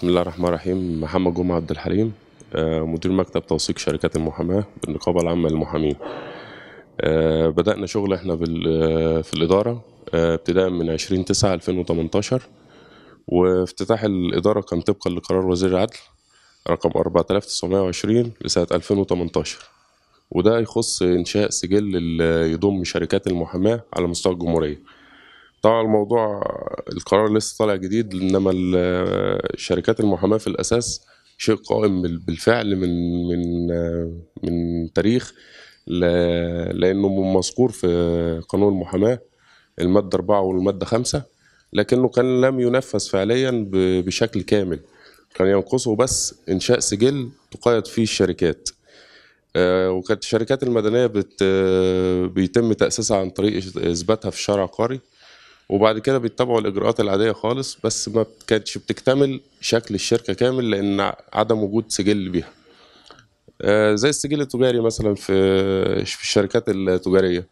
بسم الله الرحمن الرحيم محمد جمعة عبد الحليم آه، مدير مكتب توثيق شركات المحاماة بالنقابة العامة للمحامين آه، بدأنا شغل احنا في آه، الإدارة ابتداء من 20 9 2018 وافتتاح الإدارة كان طبقا لقرار وزير العدل رقم 4920 لسنة 2018 وده يخص إنشاء سجل يضم شركات المحاماة على مستوى الجمهورية طبعا الموضوع القرار لسه طالع جديد انما شركات المحاماه في الاساس شيء قائم بالفعل من من من تاريخ لانه مذكور في قانون المحاماه الماده 4 والماده 5 لكنه كان لم ينفذ فعليا بشكل كامل كان ينقصه بس انشاء سجل تقيد فيه الشركات آه، وكانت الشركات المدنيه بيتم تاسيسها عن طريق اثباتها في شرع قاري وبعد كده بيتبعوا الاجراءات العاديه خالص بس ما كانتش بتكتمل شكل الشركه كامل لان عدم وجود سجل بيها آه، زي السجل التجاري مثلا في في الشركات التجاريه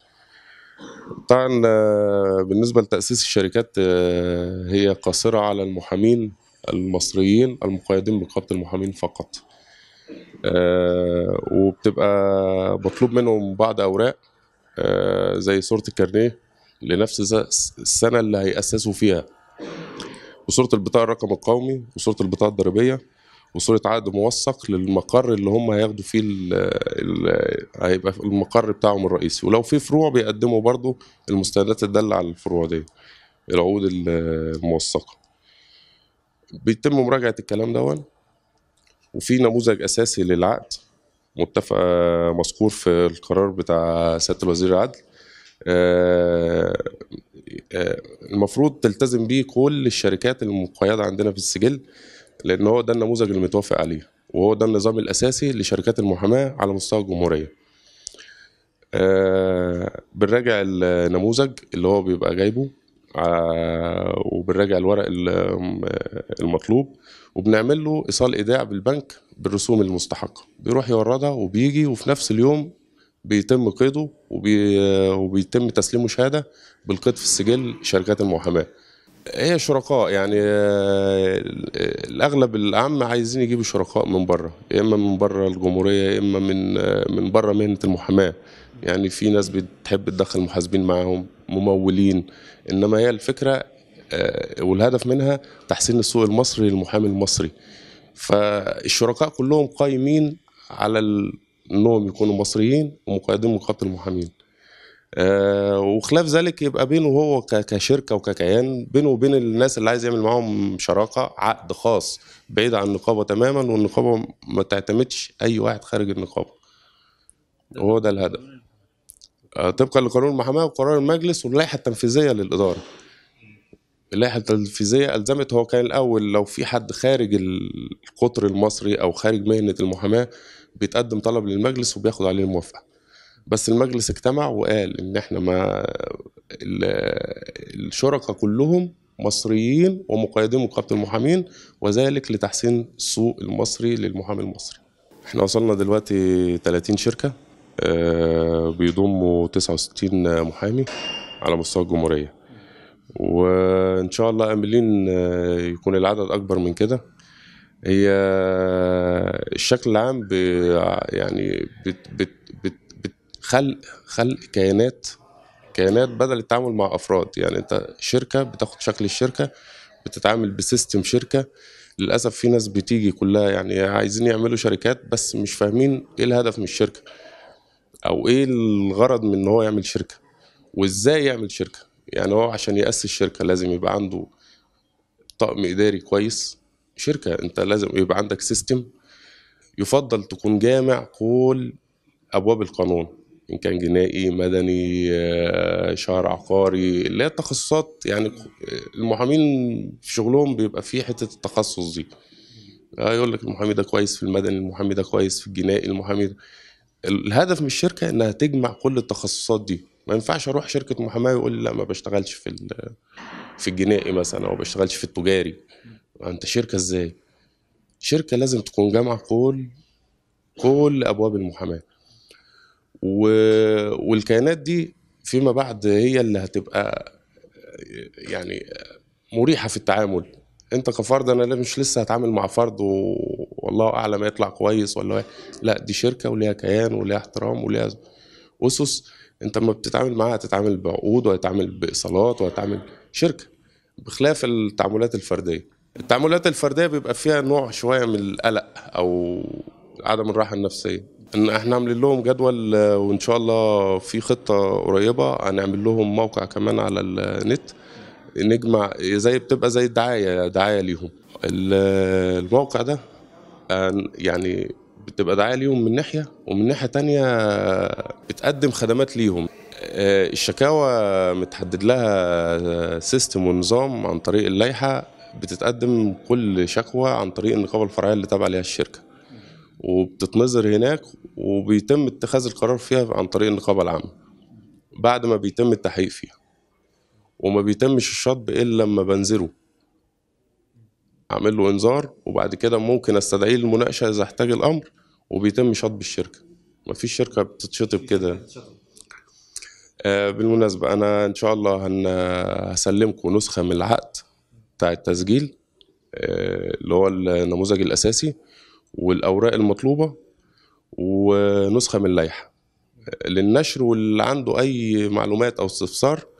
طبعا آه، بالنسبه لتاسيس الشركات آه، هي قاصره على المحامين المصريين المقيدين بقبض المحامين فقط وبتبقى مطلوب منهم بعض اوراق زي صوره الكارنيه لنفس السنة اللي هيأسسوا فيها وصورة البطاقة الرقم القومي وصورة البطاقة الضريبية وصورة عقد موثق للمقر اللي هم هياخدوا فيه الـ الـ هيبقى المقر بتاعهم الرئيسي ولو في فروع بيقدموا برضو المستندات الدالة على الفروع دي العقود الموثقة بيتم مراجعة الكلام دون وفي نموذج أساسي للعقد متفق آه، مذكور في القرار بتاع سيادة الوزير العدل آه، آه، المفروض تلتزم بيه كل الشركات المقيده عندنا في السجل لان هو ده النموذج المتوافق عليه وهو ده النظام الاساسي لشركات المحاماه على مستوى الجمهوريه آه، بنراجع النموذج اللي هو بيبقى جايبه وبنراجع الورق المطلوب وبنعمل له ايصال ايداع بالبنك بالرسوم المستحقه بيروح يوردها وبيجي وفي نفس اليوم بيتم قيده وبي... وبيتم تسليمه شهاده بالقيد في السجل شركات المحاماه هي شركاء يعني الاغلب العام عايزين يجيبوا شركاء من بره يا اما من بره الجمهوريه يا اما من من بره مهنه المحاماه يعني في ناس بتحب تدخل محاسبين معاهم ممولين انما هي الفكره آه، والهدف منها تحسين السوق المصري للمحامي المصري فالشركاء كلهم قايمين على انهم يكونوا مصريين ومقيدين من خط المحامين آه وخلاف ذلك يبقى بينه هو كشركه وككيان بينه وبين الناس اللي عايز يعمل معاهم شراكه عقد خاص بعيد عن النقابه تماما والنقابه ما تعتمدش اي واحد خارج النقابه وهو ده الهدف آه طبقا لقانون المحاماه وقرار المجلس واللائحه التنفيذيه للاداره اللائحه التنفيذيه الزمت هو كان الاول لو في حد خارج القطر المصري او خارج مهنه المحاماه بيتقدم طلب للمجلس وبياخد عليه الموافقه بس المجلس اجتمع وقال ان احنا ما الشركاء كلهم مصريين ومقيدين مقابله المحامين وذلك لتحسين السوق المصري للمحامي المصري احنا وصلنا دلوقتي 30 شركه آه، بيضموا 69 محامي على مستوى الجمهوريه وان شاء الله املين آه، يكون العدد اكبر من كده هي آه، الشكل العام يعني بت بت بت بتخلق خلق كيانات كيانات بدل التعامل مع افراد يعني انت شركه بتاخد شكل الشركه بتتعامل بسيستم شركه للاسف في ناس بتيجي كلها يعني عايزين يعملوا شركات بس مش فاهمين ايه الهدف من الشركه او ايه الغرض من ان هو يعمل شركه وازاي يعمل شركه يعني هو عشان يأسس شركة لازم يبقى عنده طقم إداري كويس شركة أنت لازم يبقى عندك سيستم يفضل تكون جامع كل أبواب القانون إن كان جنائي مدني آه، شهر عقاري اللي هي التخصصات يعني المحامين في شغلهم بيبقى في حتة التخصص دي آه، يقول لك المحامي ده كويس في المدني المحامي ده كويس في الجنائي المحامي ده الهدف من الشركة إنها تجمع كل التخصصات دي ما ينفعش اروح شركه محاماه ويقول لي لا ما بشتغلش في في الجنائي مثلا او ما بشتغلش في التجاري انت شركه ازاي شركه لازم تكون جامعه كل كل ابواب المحاماه و... والكيانات دي فيما بعد هي اللي هتبقى يعني مريحه في التعامل انت كفرد انا مش لسه هتعامل مع فرد والله اعلم يطلع كويس ولا لا دي شركه وليها كيان وليها احترام وليها اسس انت ما بتتعامل معاها هتتعامل بعقود وهتتعامل بايصالات وهتتعامل شركه بخلاف التعاملات الفرديه التعاملات الفرديه بيبقى فيها نوع شويه من القلق او عدم الراحه النفسيه ان احنا عاملين لهم جدول وان شاء الله في خطه قريبه هنعمل لهم موقع كمان على النت نجمع زي بتبقى زي الدعايه دعايه ليهم الموقع ده يعني بتبقى دعايه ليهم من ناحيه ومن ناحيه تانية بتقدم خدمات ليهم آه، الشكاوى متحدد لها سيستم ونظام عن طريق اللائحه بتتقدم كل شكوى عن طريق النقابه الفرعيه اللي تابعه ليها الشركه وبتتنظر هناك وبيتم اتخاذ القرار فيها عن طريق النقابه العامه بعد ما بيتم التحقيق فيها وما بيتمش الشطب الا لما بنزله اعمل له انذار وبعد كده ممكن استدعيه للمناقشه اذا احتاج الامر وبيتم شطب الشركه مفيش شركه بتتشطب كده آه بالمناسبه انا ان شاء الله هسلمكم نسخه من العقد بتاع التسجيل آه اللي هو النموذج الاساسي والاوراق المطلوبه ونسخه من اللائحه آه، للنشر واللي عنده اي معلومات او استفسار